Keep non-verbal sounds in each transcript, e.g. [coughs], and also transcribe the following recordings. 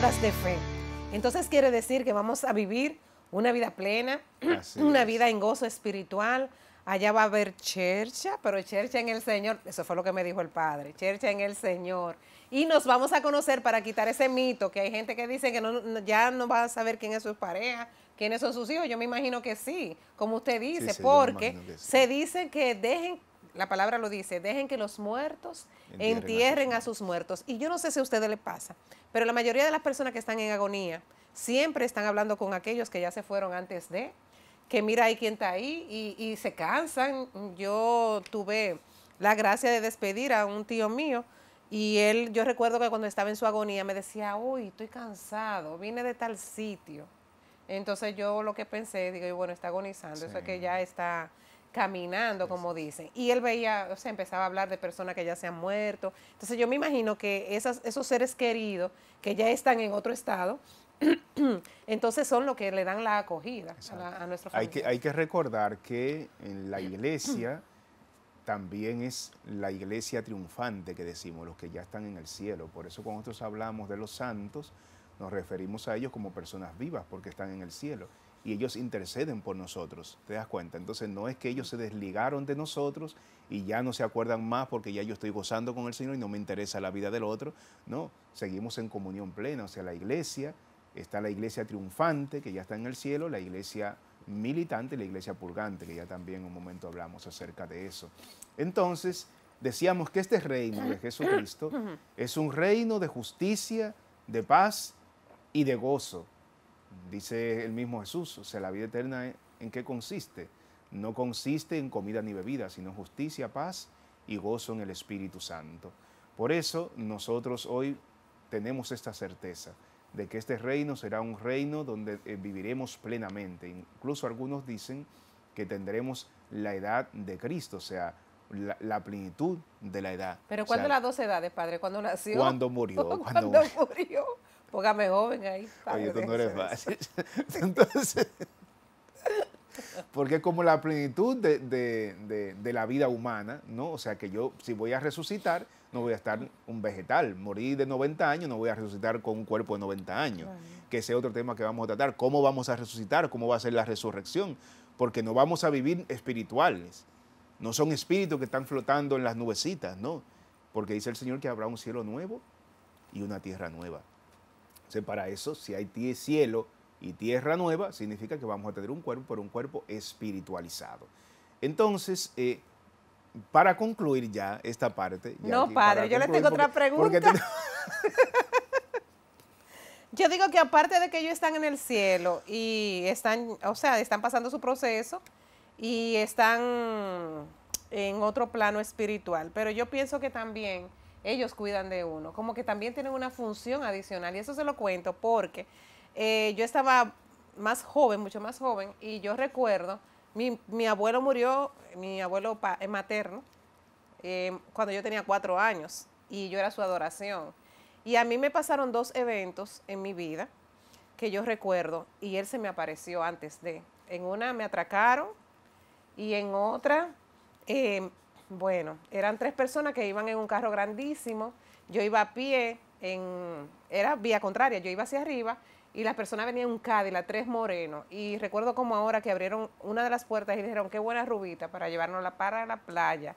de fe. Entonces quiere decir que vamos a vivir una vida plena, [clears throat] una vida en gozo espiritual. Allá va a haber chercha, pero chercha en el Señor. Eso fue lo que me dijo el Padre, chercha en el Señor. Y nos vamos a conocer para quitar ese mito que hay gente que dice que ya no va a saber quién es su pareja, quiénes son sus hijos. Yo me imagino que sí, como usted dice, porque se dice que dejen la palabra lo dice, dejen que los muertos entierren, a sus muertos. Y yo no sé si a ustedes les pasa, pero la mayoría de las personas que están en agonía siempre están hablando con aquellos que ya se fueron antes de, que mira ahí quién está ahí y, se cansan. Yo tuve la gracia de despedir a un tío mío. Y él, yo recuerdo que cuando estaba en su agonía me decía, uy, estoy cansado, vine de tal sitio. Entonces yo lo que pensé, digo, bueno, está agonizando, eso es que ya está caminando, como dicen. Y él veía, o sea, empezaba a hablar de personas que ya se han muerto. Entonces yo me imagino que esas, esos seres queridos que ya están en otro estado, [clears throat] entonces son los que le dan la acogida a, nuestros a, Hay que, hay que recordar que en la [clears throat] iglesia también es la iglesia triunfante que decimos, los que ya están en el cielo. Por eso cuando nosotros hablamos de los santos, nos referimos a ellos como personas vivas porque están en el cielo y ellos interceden por nosotros, ¿te das cuenta? Entonces no es que ellos se desligaron de nosotros y ya no se acuerdan más porque ya yo estoy gozando con el Señor y no me interesa la vida del otro, no, seguimos en comunión plena, o sea, la iglesia, está la iglesia triunfante que ya está en el cielo, la iglesia militante la iglesia purgante, que ya también en un momento hablamos acerca de eso. Entonces, decíamos que este reino de Jesucristo [coughs] es un reino de justicia, de paz y de gozo. Dice el mismo Jesús, o sea, la vida eterna en qué consiste? No consiste en comida ni bebida, sino justicia, paz y gozo en el Espíritu Santo. Por eso nosotros hoy tenemos esta certeza de que este reino será un reino donde eh, viviremos plenamente. Incluso algunos dicen que tendremos la edad de Cristo, o sea, la, plenitud de la edad. Pero ¿cuándo las dos edades, padre? ¿Cuándo nació? Cuando murió. [laughs] cuando murió. Póngame joven ahí. Oye, tú no eres [laughs] fácil. [laughs] Entonces, porque es como la plenitud de, la vida humana, ¿no? O sea, que yo, si voy a resucitar, no voy a estar un vegetal. Morí de 90 años, no voy a resucitar con un cuerpo de 90 años. Que ese es otro tema que vamos a tratar. ¿Cómo vamos a resucitar? ¿Cómo va a ser la resurrección? Porque no vamos a vivir espirituales. No son espíritus que están flotando en las nubecitas, ¿no? Porque dice el Señor que habrá un cielo nuevo y una tierra nueva. Entonces, para eso, si hay cielo y tierra nueva, significa que vamos a tener un cuerpo, pero un cuerpo espiritualizado. Entonces, eh, para concluir ya esta parte. no, padre, yo le tengo otra pregunta. [laughs] yo digo que aparte de que ellos están en el cielo y están, o sea, están pasando su proceso y están en otro plano espiritual, pero yo pienso que también ellos cuidan de uno. Como que también tienen una función adicional. Y eso se lo cuento porque eh, yo estaba más joven, mucho más joven, y yo recuerdo, mi, mi abuelo murió, mi abuelo eh, materno, em, cuando yo tenía cuatro años, y yo era su adoración. Y a mí me pasaron dos eventos en mi vida que yo recuerdo, y él se me apareció antes de. En una me atracaron y en otra em, bueno, eran tres personas que iban en un carro grandísimo. Yo iba a pie, en, era vía contraria, yo iba hacia arriba y las personas venían en un Cadillac, tres morenos. Y recuerdo como ahora que abrieron una de las puertas y dijeron, qué buena rubita para llevarnos la para la playa.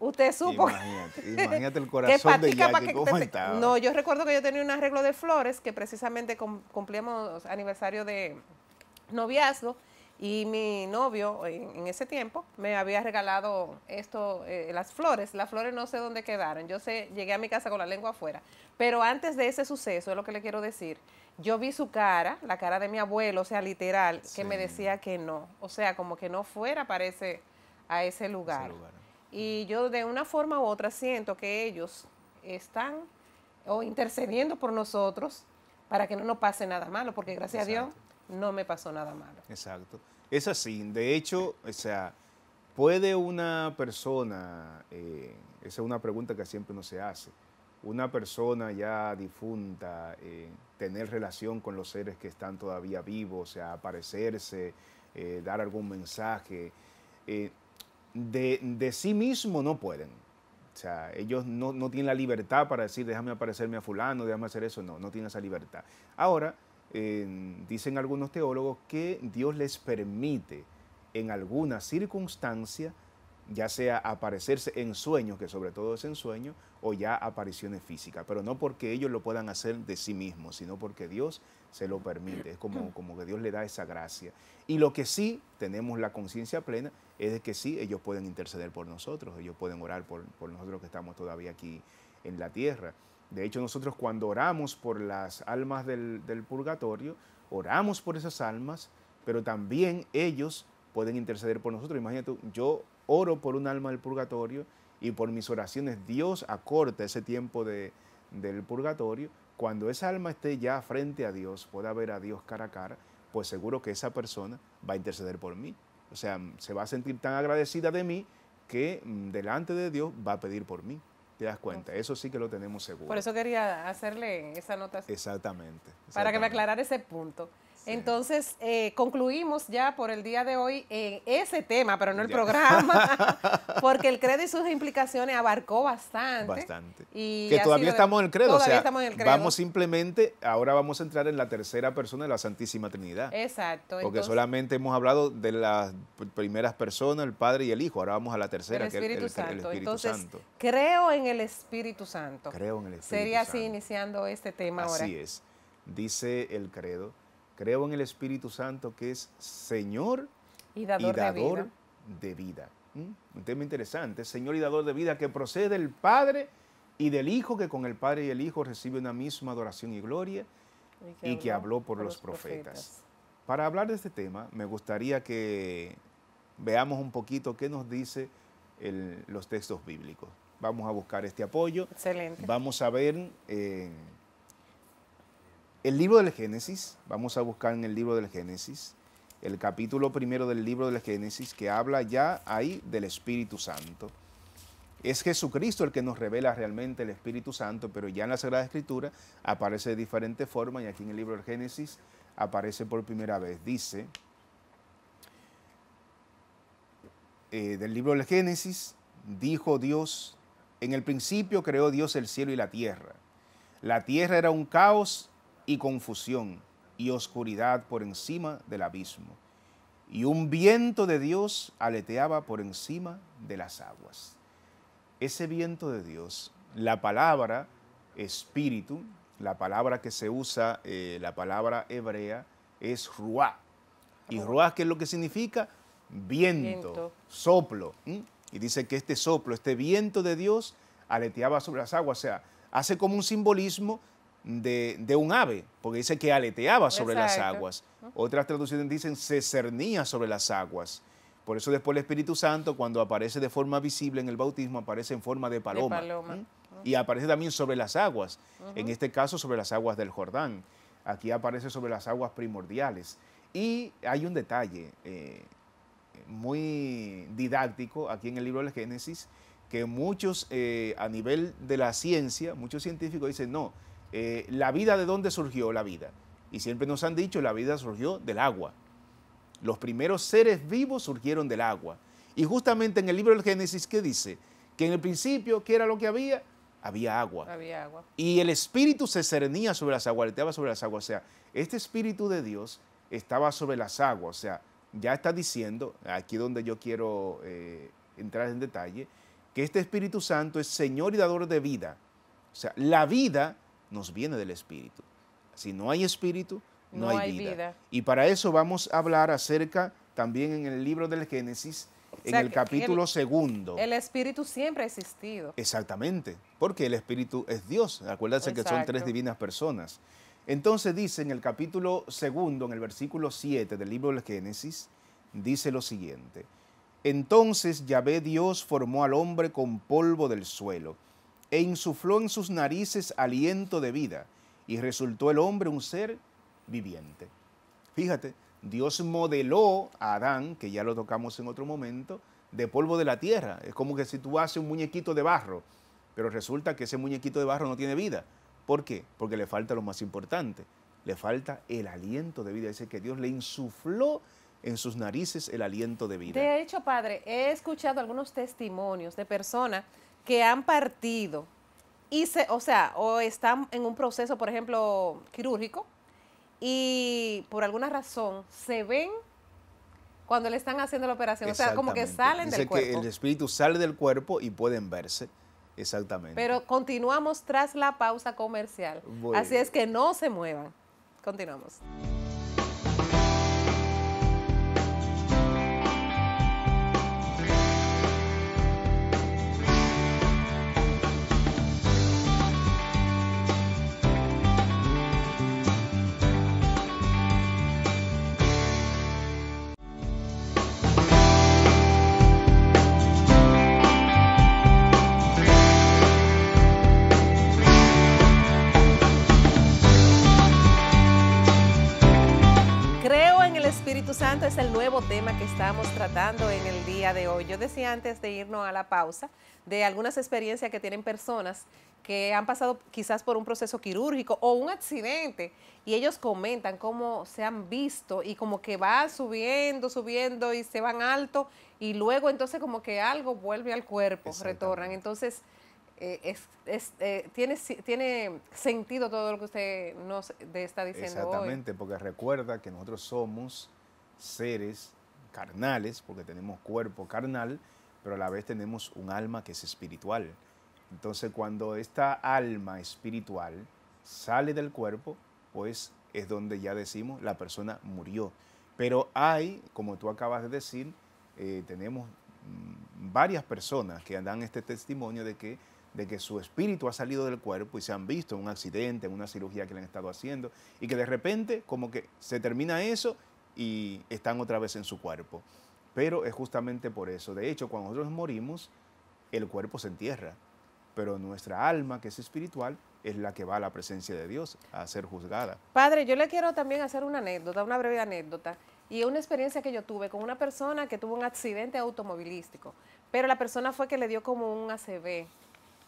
Usted supo. Imagínate, [laughs] imagínate el corazón de que, ¿cómo No, yo recuerdo que yo tenía un arreglo de flores que precisamente cumplíamos aniversario de noviazgo y mi novio en, ese tiempo me había regalado esto, eh, las flores. Las flores no sé dónde quedaron. Yo sé, llegué a mi casa con la lengua afuera. Pero antes de ese suceso, es lo que le quiero decir, yo vi su cara, la cara de mi abuelo, o sea, literal, que me decía que no. O sea, como que no fuera para ese, a ese lugar. Y yo de una forma u otra siento que ellos están o intercediendo por nosotros para que no nos pase nada malo, porque gracias a Dios no me pasó nada malo. Exacto. Es así. De hecho, o sea, ¿puede una persona, eh, esa es una pregunta que siempre no se hace, una persona ya difunta eh, tener relación con los seres que están todavía vivos, o sea, aparecerse, eh, dar algún mensaje? De, sí mismo no pueden. O sea, ellos no, no tienen la libertad para decir, déjame aparecerme a fulano, déjame hacer eso. No, no tienen esa libertad. Ahora, dicen algunos teólogos que Dios les permite en alguna circunstancia, ya sea aparecerse en sueños, que sobre todo es en sueños, o ya apariciones físicas, pero no porque ellos lo puedan hacer de sí mismos, sino porque Dios se lo permite, es como, como que Dios le da esa gracia. Y lo que sí tenemos la conciencia plena es que sí, ellos pueden interceder por nosotros, ellos pueden orar por nosotros que estamos todavía aquí en la tierra. De hecho, nosotros cuando oramos por las almas del, purgatorio, oramos por esas almas, pero también ellos pueden interceder por nosotros. Imagínate, yo oro por un alma del purgatorio y por mis oraciones Dios acorta ese tiempo del purgatorio. Cuando esa alma esté ya frente a Dios, pueda ver a Dios cara a cara, pues seguro que esa persona va a interceder por mí. O sea, se va a sentir tan agradecida de mí que mm, delante de Dios va a pedir por mí te das cuenta. Eso sí que lo tenemos seguro. Por eso quería hacerle esa nota. exactamente. Para que me aclarara ese punto. Entonces, eh, concluimos ya por el día de hoy en ese tema, pero no el programa, [laughs] porque el credo y sus implicaciones abarcó bastante. Bastante. Y que todavía, estamos, en el credo, o Vamos simplemente, ahora vamos a entrar en la tercera persona de la Santísima Trinidad. Exacto. Porque solamente hemos hablado de las primeras personas, el Padre y el Hijo. Ahora vamos a la tercera, que es el, Espíritu el, Espíritu entonces, Santo. Creo en el Espíritu Santo. Creo en el Espíritu Santo. Sería así iniciando este tema ahora. Así es. Dice el credo. Creo en el Espíritu Santo que es Señor y dador, de vida. ¿Mm? Un tema interesante, Señor y dador de vida que procede del Padre y del Hijo, que con el Padre y el Hijo recibe una misma adoración y gloria y que, habló, por, los, profetas. Para hablar de este tema, me gustaría que veamos un poquito qué nos dice los textos bíblicos. Vamos a buscar este apoyo. Excelente. Vamos a ver... Eh, el libro del Génesis, vamos a buscar en el libro del Génesis, el capítulo primero del libro del Génesis, que habla ya ahí del Espíritu Santo. Es Jesucristo el que nos revela realmente el Espíritu Santo, pero ya en la Sagrada Escritura aparece de diferente forma y aquí en el libro del Génesis aparece por primera vez. Dice, eh, del libro del Génesis, dijo Dios, en el principio creó Dios el cielo y la tierra. La tierra era un caos y confusión y oscuridad por encima del abismo. Y un viento de Dios aleteaba por encima de las aguas. Ese viento de Dios, la palabra espíritu, la palabra que se usa, eh, la palabra hebrea, es ruá. ¿Y ruá qué es lo que significa? Viento, soplo. Y dice que este soplo, este viento de Dios, aleteaba sobre las aguas. O sea, hace como un simbolismo de, un ave, porque dice que aleteaba sobre las aguas. Otras traducciones dicen se cernía sobre las aguas. Por eso después el Espíritu Santo, cuando aparece de forma visible en el bautismo, aparece en forma de paloma. Y aparece también sobre las aguas, en este caso sobre las aguas del Jordán. Aquí aparece sobre las aguas primordiales. Y hay un detalle eh, muy didáctico aquí en el libro del Génesis, que muchos eh, a nivel de la ciencia, muchos científicos dicen, no, eh, la vida de dónde surgió la vida. Y siempre nos han dicho, la vida surgió del agua. Los primeros seres vivos surgieron del agua. Y justamente en el libro del Génesis, ¿qué dice? Que en el principio, ¿qué era lo que había? Había agua. Había agua. Y el espíritu se cernía sobre las aguas, sobre las aguas. O sea, este espíritu de Dios estaba sobre las aguas. O sea, ya está diciendo, aquí donde yo quiero eh, entrar en detalle, que este Espíritu Santo es Señor y dador de vida. O sea, la vida nos viene del Espíritu. Si no hay Espíritu, no, hay, vida. Y para eso vamos a hablar acerca también en el libro del Génesis, en el capítulo segundo. El Espíritu siempre ha existido. Exactamente, porque el Espíritu es Dios. Acuérdense que son tres divinas personas. Entonces dice en el capítulo segundo, en el versículo 7 del libro del Génesis, dice lo siguiente. Entonces Yahvé Dios formó al hombre con polvo del suelo e insufló en sus narices aliento de vida, y resultó el hombre un ser viviente. Fíjate, Dios modeló a Adán, que ya lo tocamos en otro momento, de polvo de la tierra. Es como que si tú haces un muñequito de barro, pero resulta que ese muñequito de barro no tiene vida. ¿Por qué? Porque le falta lo más importante, le falta el aliento de vida. Dice que Dios le insufló en sus narices el aliento de vida. De hecho, padre, he escuchado algunos testimonios de personas que han partido y se, o sea, o están en un proceso, por ejemplo, quirúrgico y por alguna razón se ven cuando le están haciendo la operación, o sea, como que salen del cuerpo. que el espíritu sale del cuerpo y pueden verse. Exactamente. Pero continuamos tras la pausa comercial. Así es que no se muevan. Continuamos. tema que estamos tratando en el día de hoy. Yo decía antes de irnos a la pausa de algunas experiencias que tienen personas que han pasado quizás por un proceso quirúrgico o un accidente y ellos comentan cómo se han visto y como que va subiendo, subiendo y se van alto y luego entonces como que algo vuelve al cuerpo, retornan. Entonces eh, eh, tiene, tiene sentido todo lo que usted nos está diciendo. Exactamente, porque recuerda que nosotros somos seres carnales, porque tenemos cuerpo carnal, pero a la vez tenemos un alma que es espiritual. Entonces cuando esta alma espiritual sale del cuerpo, pues es donde ya decimos la persona murió. Pero hay, como tú acabas de decir, eh, tenemos mm, varias personas que dan este testimonio de que, de que su espíritu ha salido del cuerpo y se han visto en un accidente, en una cirugía que le han estado haciendo, y que de repente como que se termina eso y están otra vez en su cuerpo. Pero es justamente por eso. De hecho, cuando nosotros morimos, el cuerpo se entierra, pero nuestra alma, que es espiritual, es la que va a la presencia de Dios a ser juzgada. Padre, yo le quiero también hacer una anécdota, una breve anécdota, y una experiencia que yo tuve con una persona que tuvo un accidente automovilístico, pero la persona fue que le dio como un ACV.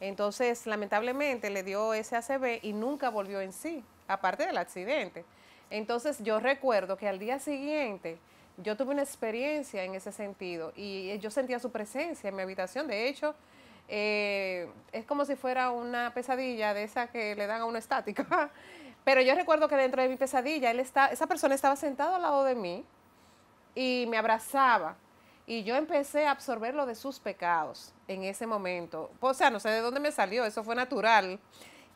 Entonces, lamentablemente, le dio ese ACV y nunca volvió en sí, aparte del accidente. Entonces yo recuerdo que al día siguiente yo tuve una experiencia en ese sentido y eh, yo sentía su presencia en mi habitación. De hecho, eh, es como si fuera una pesadilla de esa que le dan a uno estática. [laughs] Pero yo recuerdo que dentro de mi pesadilla, él está, esa persona estaba sentada al lado de mí y me abrazaba. Y yo empecé a absorber lo de sus pecados en ese momento. O sea, no sé de dónde me salió, eso fue natural.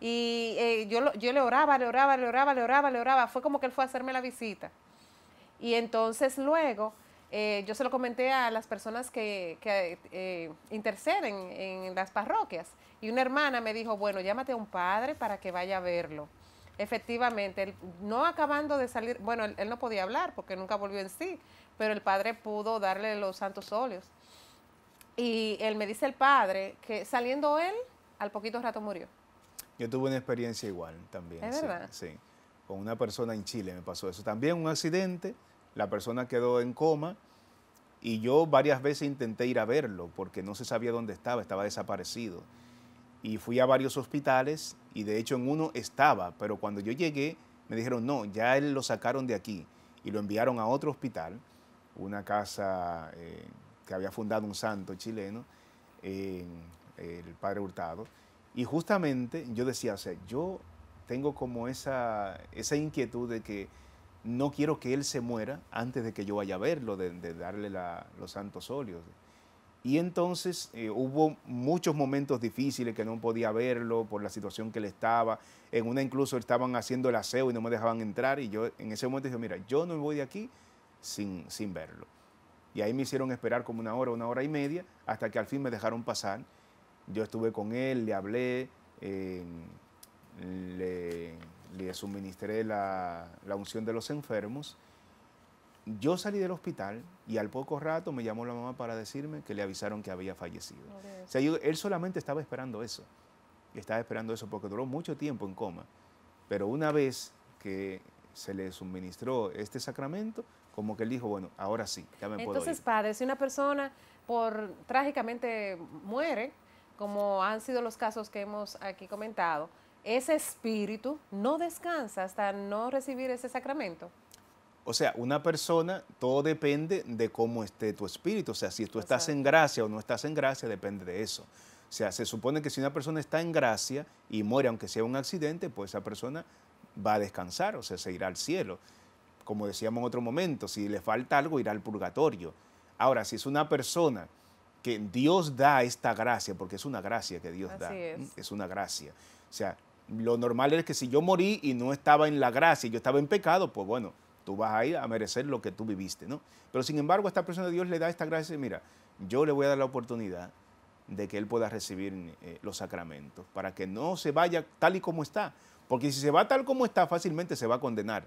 Y eh, yo, yo le oraba, le oraba, le oraba, le oraba, le oraba. Fue como que él fue a hacerme la visita. Y entonces luego eh, yo se lo comenté a las personas que, eh, interceden en las parroquias. Y una hermana me dijo, bueno, llámate a un padre para que vaya a verlo. Efectivamente, no acabando de salir, bueno, él, no podía hablar porque nunca volvió en sí, pero el padre pudo darle los santos óleos. Y él me dice el padre que saliendo él, al poquito rato murió. Yo tuve una experiencia igual también. ¿Es sí, verdad? Sí, con una persona en Chile me pasó eso. También un accidente, la persona quedó en coma y yo varias veces intenté ir a verlo porque no se sabía dónde estaba, estaba desaparecido. Y fui a varios hospitales y de hecho en uno estaba, pero cuando yo llegué me dijeron, no, ya él lo sacaron de aquí y lo enviaron a otro hospital, una casa eh, que había fundado un santo chileno, el padre Hurtado y justamente yo decía, o sea, yo tengo como esa, esa inquietud de que no quiero que él se muera antes de que yo vaya a verlo, de, darle los santos óleos. Y entonces eh, hubo muchos momentos difíciles que no podía verlo por la situación que él estaba. En una incluso estaban haciendo el aseo y no me dejaban entrar. Y yo en ese momento dije, mira, yo no voy de aquí sin, sin verlo. Y ahí me hicieron esperar como una hora, una hora y media, hasta que al fin me dejaron pasar. Yo estuve con él, le hablé, eh, le, suministré la, unción de los enfermos. Yo salí del hospital y al poco rato me llamó la mamá para decirme que le avisaron que había fallecido. él solamente estaba esperando eso. Estaba esperando eso porque duró mucho tiempo en coma. Pero una vez que se le suministró este sacramento, como que él dijo, bueno, ahora sí, ya me puedo Entonces, padre, si una persona por trágicamente muere, como han sido los casos que hemos aquí comentado, ese espíritu no descansa hasta no recibir ese sacramento. O sea, una persona, todo depende de cómo esté tu espíritu. O sea, si tú estás en gracia o no estás en gracia, depende de eso. O sea, se supone que si una persona está en gracia y muere, aunque sea un accidente, pues esa persona va a descansar, o sea, se irá al cielo. Como decíamos en otro momento, si le falta algo, irá al purgatorio. Ahora, si es una persona que Dios da esta gracia, porque es una gracia que Dios da. Es. una gracia. O sea, lo normal es que si yo morí y no estaba en la gracia, yo estaba en pecado, pues bueno, tú vas a ir a merecer lo que tú viviste, ¿no? Pero sin embargo, esta persona de Dios le da esta gracia y mira, yo le voy a dar la oportunidad de que él pueda recibir eh, los sacramentos, para que no se vaya tal y como está, porque si se va tal como está, fácilmente se va a condenar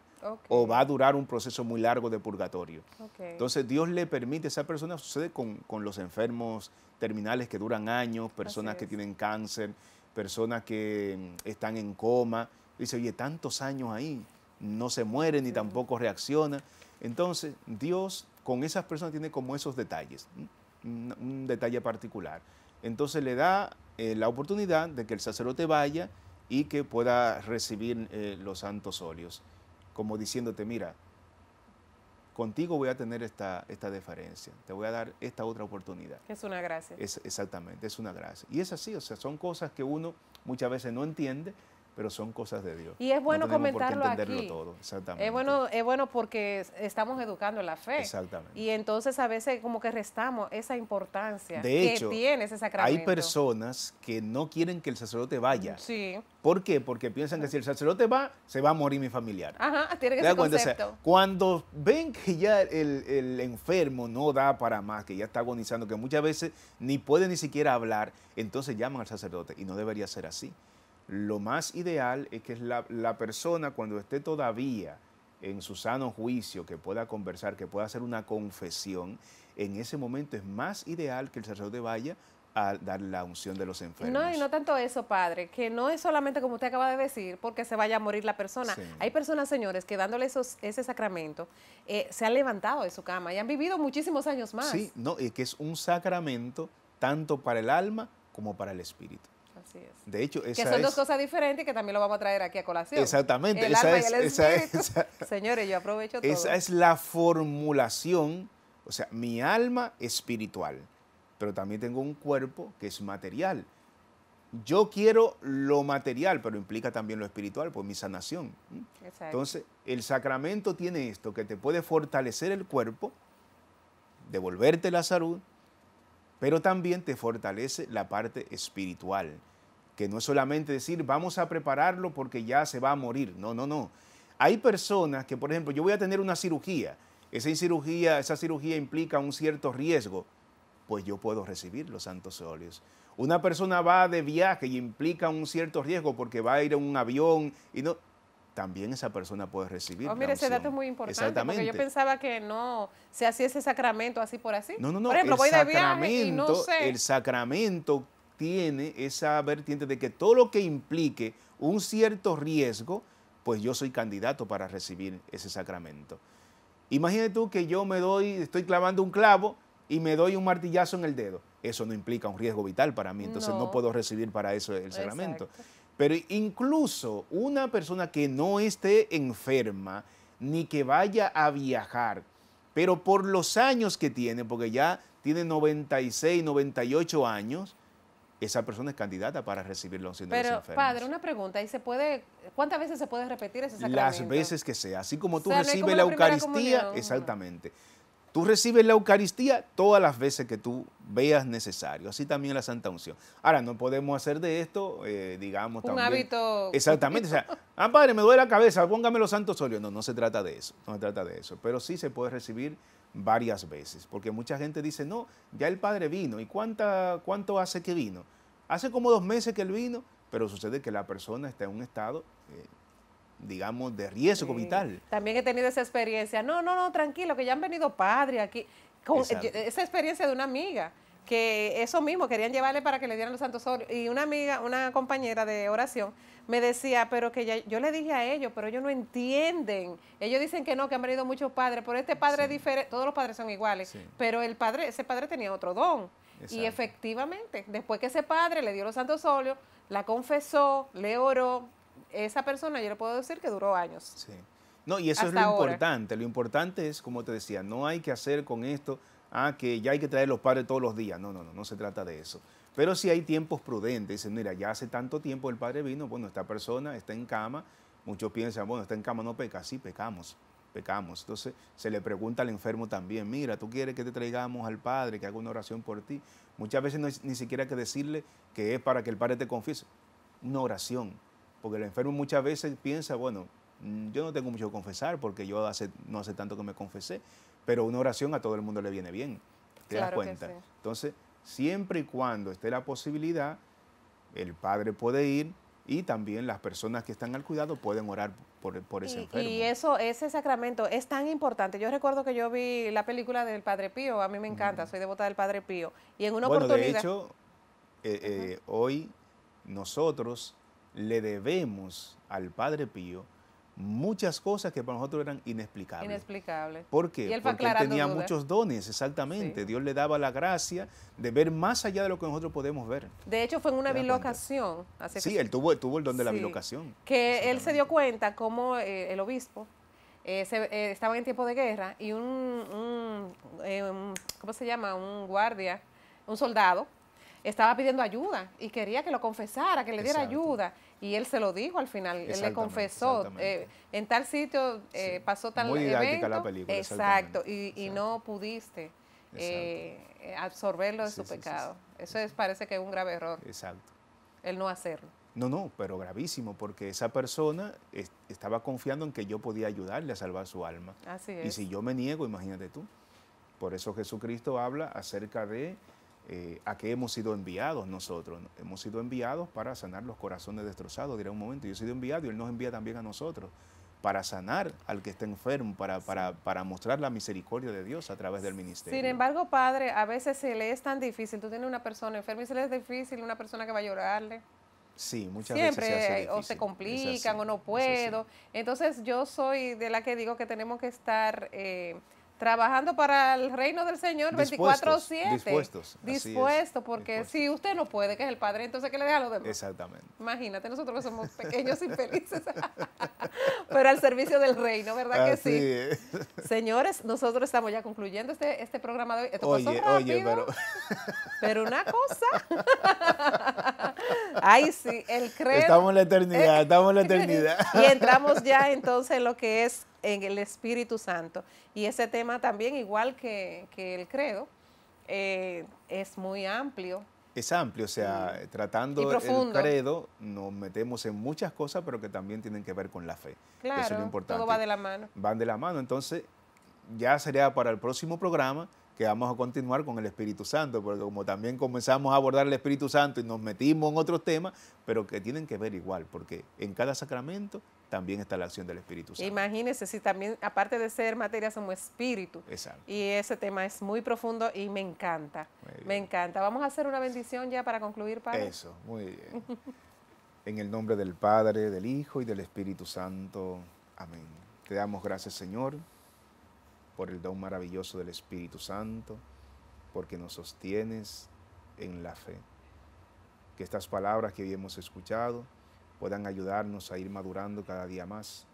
o va a durar un proceso muy largo de purgatorio. Entonces Dios le permite esa persona, sucede con, los enfermos terminales que duran años, personas que tienen cáncer, personas que mm, están en coma. Dice, oye, tantos años ahí, no se mueren ni tampoco reacciona. Entonces, Dios con esas personas tiene como esos detalles, un, detalle particular. Entonces le da eh, la oportunidad de que el sacerdote vaya y que pueda recibir eh, los santos óleos, como diciéndote, mira, contigo voy a tener esta, esta deferencia, te voy a dar esta otra oportunidad. Es una gracia. Es, exactamente, es una gracia. Y es así, o sea, son cosas que uno muchas veces no entiende, pero son cosas de Dios. Y es bueno comentarlo aquí. Todo. Es bueno, es bueno porque estamos educando la fe. Exactamente. Y entonces a veces como que restamos esa importancia que tiene ese sacramento. Hay personas que no quieren que el sacerdote vaya. Sí. ¿Por qué? Porque piensan que si el sacerdote va, se va a morir mi familiar. Ajá, tiene que ser concepto. cuando ven que ya el enfermo no da para más, que ya está agonizando, que muchas veces ni puede ni siquiera hablar, entonces llaman al sacerdote y no debería ser así. Lo más ideal es que la, la persona cuando esté todavía en su sano juicio, que pueda conversar, que pueda hacer una confesión, en ese momento es más ideal que el sacerdote vaya a dar la unción de los enfermos. No, y no tanto eso, padre, que no es solamente como usted acaba de decir, porque se vaya a morir la persona. Hay personas, señores, que dándole esos, ese sacramento, eh, se han levantado de su cama y han vivido muchísimos años más. Sí, no, es que es un sacramento tanto para el alma como para el espíritu. De hecho, Que son dos cosas diferentes que también lo vamos a traer aquí a colación. Exactamente. esa es, [laughs] Señores, yo aprovecho Esa es la formulación, o sea, mi alma espiritual, pero también tengo un cuerpo que es material. Yo quiero lo material, pero implica también lo espiritual, pues mi sanación. Entonces, el sacramento tiene esto, que te puede fortalecer el cuerpo, devolverte la salud, pero también te fortalece la parte espiritual que no es solamente decir vamos a prepararlo porque ya se va a morir. No, no, no. Hay personas que, por ejemplo, yo voy a tener una cirugía. Esa cirugía, esa cirugía implica un cierto riesgo. Pues yo puedo recibir los santos óleos. Una persona va de viaje y implica un cierto riesgo porque va a ir en un avión y no. También esa persona puede recibir. Oh, mire, ese dato es muy importante porque yo pensaba que no se hacía ese sacramento así por así. No, no, no. Por el voy de viaje El sacramento tiene esa vertiente de que todo lo que implique un cierto riesgo, pues yo soy candidato para recibir ese sacramento. Imagínate tú que yo me doy, estoy clavando un clavo y me doy un martillazo en el dedo. Eso no implica un riesgo vital para mí, entonces no, puedo recibir para eso el sacramento. Pero incluso una persona que no esté enferma ni que vaya a viajar, pero por los años que tiene, porque ya tiene 96, 98 años, esa persona es candidata para recibir los síndromes Pero, padre, una pregunta, ¿y se puede, ¿cuántas veces se puede repetir ese sacramento? Las veces que sea, así como tú recibes la, Eucaristía, exactamente. Tú recibes la Eucaristía todas las veces que tú veas necesario, así también la Santa Unción. Ahora, no podemos hacer de esto, eh, digamos, Un hábito... [laughs] Exactamente, o sea, ah, padre, me duele la cabeza, póngame los santos óleos. No, no se trata de eso, no se trata de eso, pero sí se puede recibir varias veces, porque mucha gente dice, no, ya el padre vino, ¿y cuánta, cuánto hace que vino? Hace como dos meses que él vino, pero sucede que la persona está en un estado... Eh, digamos, de riesgo vital. También he tenido esa experiencia. No, no, no, tranquilo, que ya han venido padres aquí. Con, eh, esa experiencia de una amiga que eso mismo, querían llevarle para que le dieran los santos óleos. Y una amiga, una compañera de oración, me decía, pero que ya, yo le dije a ellos, pero ellos no entienden. Ellos dicen que no, que han venido muchos padres, pero este padre es diferente, todos los padres son iguales, pero el padre, ese padre tenía otro don. Y efectivamente, después que ese padre le dio los santos óleos, la confesó, le oró, esa persona yo le puedo decir que duró años. Sí. No, y eso es lo importante. Lo importante es, como te decía, no hay que hacer con esto, ah, que ya hay que traer los padres todos los días. No, no, no, no se trata de eso. Pero si hay tiempos prudentes, dicen, mira, ya hace tanto tiempo el padre vino, bueno, esta persona está en cama, muchos piensan, bueno, está en cama, no peca, sí, pecamos, pecamos. Entonces se le pregunta al enfermo también, mira, tú quieres que te traigamos al padre, que haga una oración por ti. Muchas veces no ni siquiera que decirle que es para que el padre te confiese, una oración porque el enfermo muchas veces piensa, bueno, mm, yo no tengo mucho que confesar porque yo hace, no hace tanto que me confesé, pero una oración a todo el mundo le viene bien, te das cuenta. Entonces, siempre y cuando esté la posibilidad, el padre puede ir y también las personas que están al cuidado pueden orar por, por ese enfermo. Y eso, ese sacramento es tan importante. Yo recuerdo que yo vi la película del Padre Pío, a mí me encanta, mm. soy devota del Padre Pío. Y en una bueno, De hecho, eh, eh, hoy nosotros le debemos al Padre Pío muchas cosas que para nosotros eran inexplicables. Inexplicables. ¿Por qué? Porque él tenía muchos dones, exactamente. Dios le daba la gracia de ver más allá de lo que nosotros podemos ver. De hecho, fue en una bilocación. sí, él tuvo, tuvo, el don de la bilocación. Que él se dio cuenta cómo eh, el obispo eh, eh, estaba en tiempo de guerra y un, ¿cómo se llama? Un guardia, un soldado, estaba pidiendo ayuda y quería que lo confesara, que le diera ayuda. Y él se lo dijo al final, él le confesó. Eh, en tal sitio eh, pasó tal Muy didáctica la película. Exacto, y, no pudiste eh, absorberlo de su pecado. Eso es, parece que es un grave error. Exacto. El no hacerlo. No, no, pero gravísimo, porque esa persona estaba confiando en que yo podía ayudarle a salvar su alma. Así es. Y si yo me niego, imagínate tú. Por eso Jesucristo habla acerca de eh, a qué hemos sido enviados nosotros. Hemos sido enviados para sanar los corazones destrozados, diré un momento. Yo he sido enviado y Él nos envía también a nosotros para sanar al que está enfermo, para, para, mostrar la misericordia de Dios a través del ministerio. Sin embargo, padre, a veces se le es tan difícil. Tú tienes una persona enferma y se le es difícil una persona que va a llorarle. Sí, muchas veces. Eh, o se complican o no puedo. Entonces yo soy de la que digo que tenemos que estar... Eh, trabajando para el reino del Señor 24/7. Dispuestos. Dispuesto, porque si usted no puede, que es el Padre, entonces que le deja a los demás. Exactamente. Imagínate, nosotros que somos pequeños y felices. [laughs] pero al servicio del reino, ¿verdad que sí? Es. Señores, nosotros estamos ya concluyendo este, este programa de hoy. oye, oye, pero... pero una cosa. [laughs] Ay, sí, el credo. Estamos en la eternidad, estamos en la [laughs] eternidad. y entramos ya entonces en lo que es en el Espíritu Santo. Y ese tema también, igual que, el credo, eh, es muy amplio. Es amplio, o sea, mm. tratando el credo, nos metemos en muchas cosas, pero que también tienen que ver con la fe. Claro, Eso lo importante. todo va de la mano. Van de la mano, entonces ya sería para el próximo programa que vamos a continuar con el Espíritu Santo, porque como también comenzamos a abordar el Espíritu Santo y nos metimos en otros temas, pero que tienen que ver igual, porque en cada sacramento también está la acción del Espíritu Santo. Imagínese, si también, aparte de ser materia, somos espíritu. Exacto. Y ese tema es muy profundo y me encanta. Me encanta. Vamos a hacer una bendición ya para concluir, Padre. Eso, muy bien. [laughs] en el nombre del Padre, del Hijo y del Espíritu Santo. Amén. Te damos gracias, Señor, por el don maravilloso del Espíritu Santo, porque nos sostienes en la fe. Que estas palabras que hoy hemos escuchado, puedan ayudarnos a ir madurando cada día más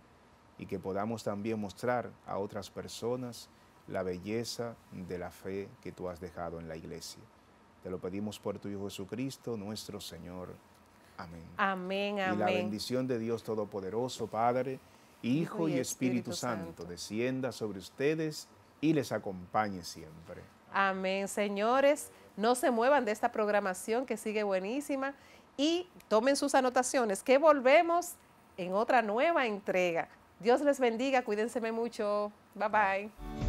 y que podamos también mostrar a otras personas la belleza de la fe que tú has dejado en la iglesia. Te lo pedimos por tu Hijo Jesucristo, nuestro Señor. Amén. Amén, amén. Y la bendición de Dios Todopoderoso, Padre, Hijo y, Espíritu, Santo, Santo, descienda sobre ustedes y les acompañe siempre. Amén, señores. No se muevan de esta programación que sigue buenísima y tomen sus anotaciones, que volvemos en otra nueva entrega. Dios les bendiga, cuídense mucho. Bye bye.